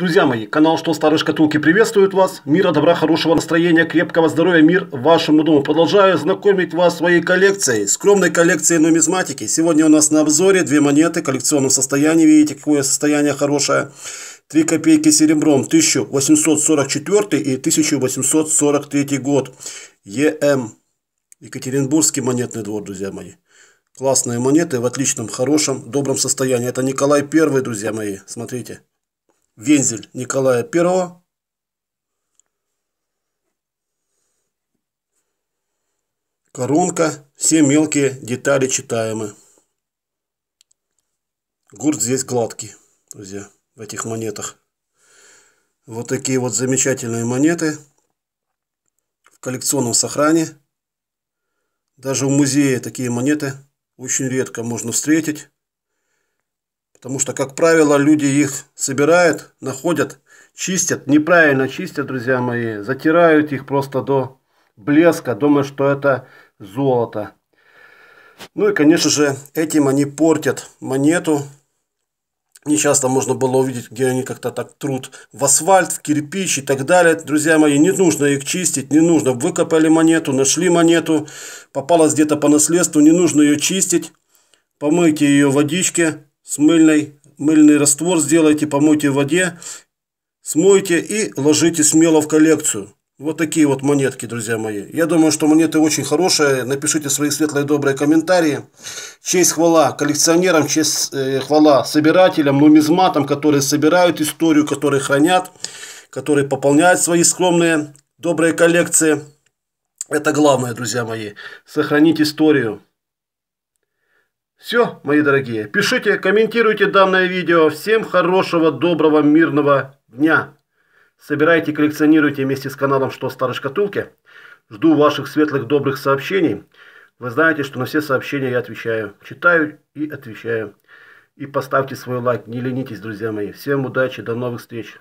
Друзья мои, канал «Что старые шкатулки» приветствует вас. Мира, добра, хорошего настроения, крепкого здоровья, мир вашему дому. Продолжаю знакомить вас своей коллекцией, скромной коллекцией нумизматики. Сегодня у нас на обзоре две монеты в коллекционном состоянии. Видите, какое состояние хорошее. Три копейки серебром 1844 и 1843 год. ЕМ. Эм. Екатеринбургский монетный двор, друзья мои. Классные монеты в отличном, хорошем, добром состоянии. Это Николай I, друзья мои. Смотрите вензель Николая I, коронка, все мелкие детали читаемы. Гурт здесь гладкий, друзья, в этих монетах. Вот такие вот замечательные монеты в коллекционном сохране. Даже в музее такие монеты очень редко можно встретить. Потому что, как правило, люди их собирают, находят, чистят. Неправильно чистят, друзья мои. Затирают их просто до блеска, думая, что это золото. Ну и, конечно же, этим они портят монету. Не часто можно было увидеть, где они как-то так труд, в асфальт, в кирпич и так далее. Друзья мои, не нужно их чистить, не нужно. Выкопали монету, нашли монету, попалась где-то по наследству, не нужно ее чистить. Помойте ее водичке, с мыльной, мыльный раствор сделайте, помойте в воде, смойте и ложите смело в коллекцию. Вот такие вот монетки, друзья мои. Я думаю, что монеты очень хорошие. Напишите свои светлые добрые комментарии. Честь хвала коллекционерам, честь э, хвала собирателям, нумизматам, которые собирают историю, которые хранят, которые пополняют свои скромные добрые коллекции. Это главное, друзья мои. Сохранить историю. Все, мои дорогие, пишите, комментируйте данное видео. Всем хорошего, доброго, мирного дня. Собирайте, коллекционируйте вместе с каналом «Что в старой шкатулке». Жду ваших светлых, добрых сообщений. Вы знаете, что на все сообщения я отвечаю. Читаю и отвечаю. И поставьте свой лайк. Не ленитесь, друзья мои. Всем удачи, до новых встреч.